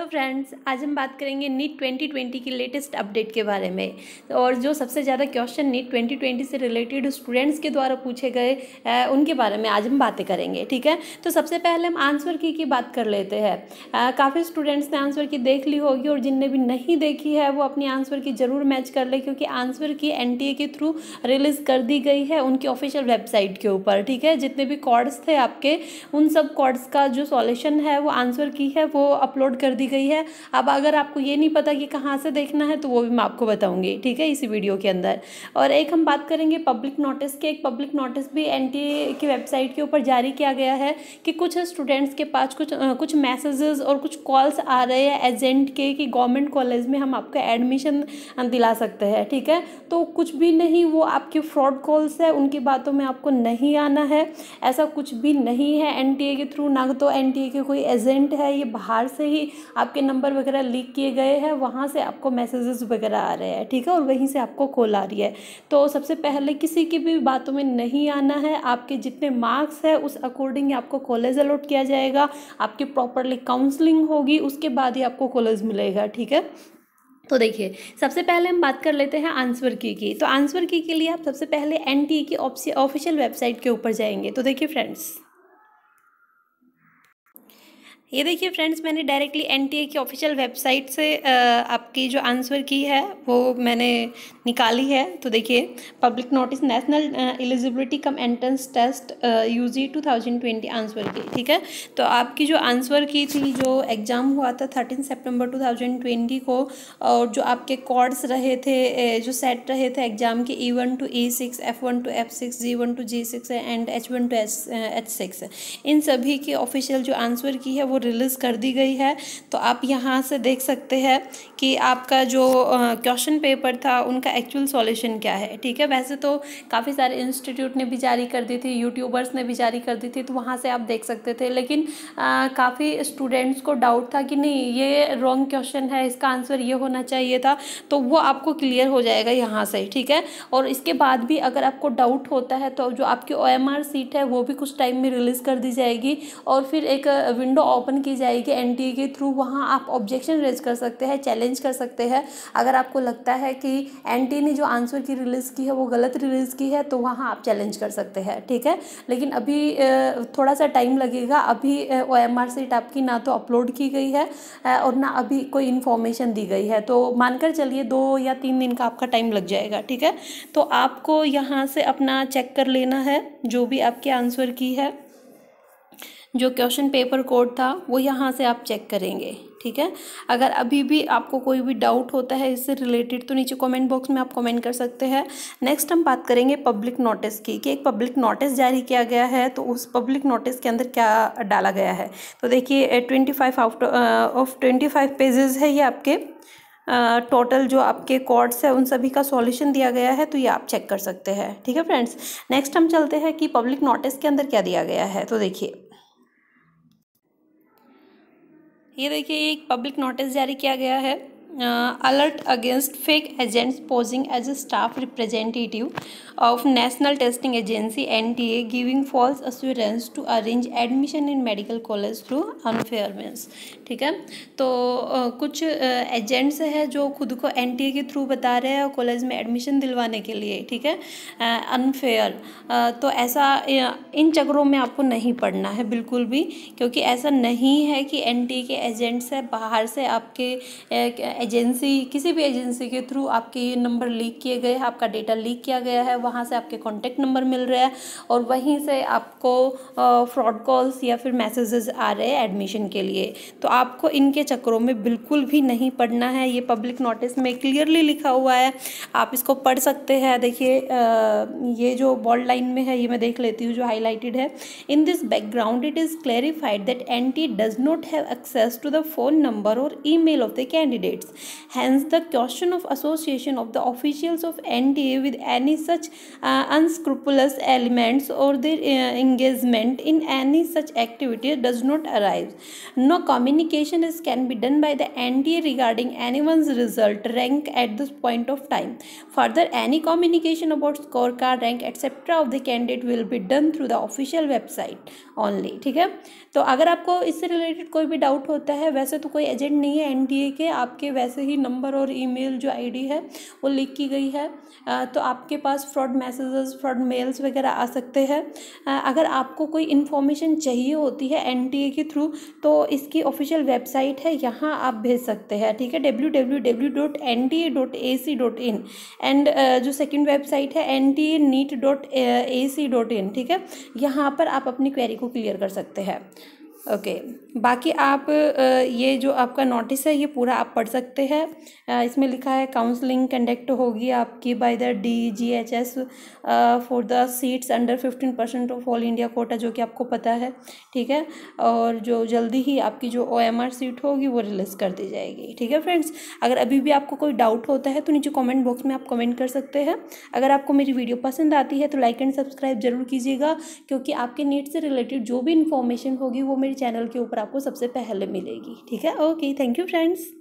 Hello friends आज हम बात करेंगे नीट 2020 की लेटेस्ट अपडेट के बारे में तो और जो सबसे ज़्यादा क्वेश्चन नीट 2020 से रिलेटेड स्टूडेंट्स के द्वारा पूछे गए उनके बारे में आज हम बातें करेंगे ठीक है तो सबसे पहले हम आंसर की की बात कर लेते हैं काफ़ी स्टूडेंट्स ने आंसर की देख ली होगी और जिनने भी नहीं देखी है वो अपनी आंसर की ज़रूर मैच कर ले क्योंकि आंसर की एन के थ्रू रिलीज़ कर दी गई है उनकी ऑफिशियल वेबसाइट के ऊपर ठीक है जितने भी कॉर्ड्स थे आपके उन सब कॉर्ड्स का जो सॉल्यूशन है वो आंसर की है वो अपलोड कर दी गई है अब अगर आपको ये नहीं पता कि कहाँ से देखना है तो वो भी मैं आपको बताऊँगी ठीक है इसी वीडियो के अंदर और एक हम बात करेंगे पब्लिक नोटिस के एक पब्लिक नोटिस भी एन की वेबसाइट के ऊपर जारी किया गया है कि कुछ स्टूडेंट्स के पास कुछ कुछ मैसेजेस और कुछ कॉल्स आ रहे हैं एजेंट के कि गवर्नमेंट कॉलेज में हम आपका एडमिशन दिला सकते हैं ठीक है तो कुछ भी नहीं वो आपके फ्रॉड कॉल्स है उनकी बातों में आपको नहीं आना है ऐसा कुछ भी नहीं है एन के थ्रू ना तो एन के कोई एजेंट है ये बाहर से ही आपके नंबर वगैरह लीक किए गए हैं वहाँ से आपको मैसेजेस वगैरह आ रहे हैं ठीक है और वहीं से आपको कॉल आ रही है तो सबसे पहले किसी की भी बातों में नहीं आना है आपके जितने मार्क्स है उस अकॉर्डिंग आपको कॉलेज अलॉट किया जाएगा आपकी प्रॉपरली काउंसलिंग होगी उसके बाद ही आपको कॉलेज मिलेगा ठीक है तो देखिए सबसे पहले हम बात कर लेते हैं आंसवर की की तो आंसवर की के लिए आप सबसे पहले एन e की ऑफिशियल वेबसाइट के ऊपर जाएंगे तो देखिए फ्रेंड्स ये देखिए फ्रेंड्स मैंने डायरेक्टली एनटीए की ऑफिशियल वेबसाइट से आपकी जो आंसर की है वो मैंने निकाली है तो देखिए public notice national eligibility cum entrance test UG 2020 answer key ठीक है तो आपकी जो आंसर की थी जो एग्ज़ाम हुआ था थर्टीन सितंबर 2020 को और जो आपके कॉर्ड्स रहे थे जो सेट रहे थे एग्ज़ाम के E one two E six F one two F six G one two G six and H one two H six इन सभी की ऑफिशियल जो आंसर की है वो रिलीज़ कर दी गई है तो आप यहाँ से देख सकते हैं कि आपका जो क्वेश्चन पेपर था उनका एक्चुअल सॉल्यूशन क्या है ठीक है वैसे तो काफ़ी सारे इंस्टीट्यूट ने भी जारी कर दी थी यूट्यूबर्स ने भी जारी कर दी थी तो वहाँ से आप देख सकते थे लेकिन काफ़ी स्टूडेंट्स को डाउट था कि नहीं ये रॉन्ग क्वेश्चन है इसका आंसर ये होना चाहिए था तो वो आपको क्लियर हो जाएगा यहाँ से ठीक है और इसके बाद भी अगर आपको डाउट होता है तो जो आपकी ओ सीट है वो भी कुछ टाइम में रिलीज़ कर दी जाएगी और फिर एक विंडो ओपन ओपन की जाएगी एनटीए के थ्रू वहाँ आप ऑब्जेक्शन रेज कर सकते हैं चैलेंज कर सकते हैं अगर आपको लगता है कि एनटीए ने जो आंसर की रिलीज़ की है वो गलत रिलीज़ की है तो वहाँ आप चैलेंज कर सकते हैं ठीक है लेकिन अभी थोड़ा सा टाइम लगेगा अभी ओ एम आर सीट आपकी ना तो अपलोड की गई है और ना अभी कोई इन्फॉर्मेशन दी गई है तो मानकर चलिए दो या तीन दिन का आपका टाइम लग जाएगा ठीक है तो आपको यहाँ से अपना चेक कर लेना है जो भी आपके आंसर की है जो क्वेश्चन पेपर कोड था वो यहाँ से आप चेक करेंगे ठीक है अगर अभी भी आपको कोई भी डाउट होता है इससे रिलेटेड तो नीचे कमेंट बॉक्स में आप कमेंट कर सकते हैं नेक्स्ट हम बात करेंगे पब्लिक नोटिस की कि एक पब्लिक नोटिस जारी किया गया है तो उस पब्लिक नोटिस के अंदर क्या डाला गया है तो देखिए twenty five out of twenty five pages है ये आपके टोटल जो आपके कॉर्ड्स है उन सभी का सॉल्यूशन दिया गया है तो ये आप चेक कर सकते हैं ठीक है फ्रेंड्स नेक्स्ट हम चलते हैं कि पब्लिक नोटिस के अंदर क्या दिया गया है तो देखिए ये देखिए एक पब्लिक नोटिस जारी किया गया है alert against fake agents posing as a staff representative of National Testing Agency N T A giving false assurance to arrange admission in medical college through unfair means ठीक है तो कुछ एजेंट्स हैं जो खुद को एन टी ए के through बता रहे हैं और कॉलेज में एडमिशन दिलवाने के लिए ठीक है अनफेयर तो ऐसा इन चक्रों में आपको नहीं पढ़ना है बिल्कुल भी क्योंकि ऐसा नहीं है कि एन टी ए के एजेंट्स है बाहर से आपके एजेंसी किसी भी एजेंसी के थ्रू आपके ये नंबर लीक किए गए हैं आपका डेटा लीक किया गया है वहाँ से आपके कॉन्टैक्ट नंबर मिल रहा है और वहीं से आपको फ्रॉड कॉल्स या फिर मैसेजेस आ रहे हैं एडमिशन के लिए तो आपको इनके चक्करों में बिल्कुल भी नहीं पढ़ना है ये पब्लिक नोटिस में क्लियरली लिखा हुआ है आप इसको पढ़ सकते हैं देखिए ये जो बॉल लाइन में है ये मैं देख लेती हूँ जो हाईलाइटेड है in this background it is clarified that NTA does not have access to the phone number और email of the candidates Hence, the question of association of the officials of NDA with any such uh, unscrupulous elements or their uh, engagement in any such activity does not arise. No communication is can be done by the NDA regarding anyone's result, rank at this point of time. Further, any communication about scorecard, rank, etc. of the candidate will be done through the official website only. ठीक है तो अगर आपको इससे related कोई भी doubt होता है वैसे तो कोई एजेंट नहीं है एनडीए के आपके वैसे ही नंबर और ईमेल जो आईडी है वो लीक की गई है तो आपके पास फ्रॉड मैसेजेस फ्रॉड मेल्स वगैरह आ सकते हैं अगर आपको कोई इन्फॉर्मेशन चाहिए होती है एन के थ्रू तो इसकी ऑफिशियल वेबसाइट है यहाँ आप भेज सकते हैं ठीक है W W W dot N T A dot A C dot in and जो सेकेंड वेबसाइट है N T A NEET dot A C dot in ठीक है यहाँ पर आप अपनी क्वेरी को क्लियर कर सकते हैं ओके okay. बाकी आप ये जो आपका नोटिस है ये पूरा आप पढ़ सकते हैं इसमें लिखा है काउंसलिंग कंडक्ट होगी आपकी by the D G H S for the seats under fifteen percent of All India quota जो कि आपको पता है ठीक है और जो जल्दी ही आपकी जो ओ एम आर सीट होगी वो रिलीज़ कर दी जाएगी ठीक है फ्रेंड्स अगर अभी भी आपको कोई डाउट होता है तो नीचे कॉमेंट बॉक्स में आप कॉमेंट कर सकते हैं अगर आपको मेरी वीडियो पसंद आती है तो लाइक एंड सब्सक्राइब जरूर कीजिएगा क्योंकि आपके नीट से रिलेटेड जो भी इन्फॉर्मेशन होगी वो मेरी मेरे चैनल के ऊपर आपको सबसे पहले मिलेगी ठीक है ओके थैंक यू फ्रेंड्स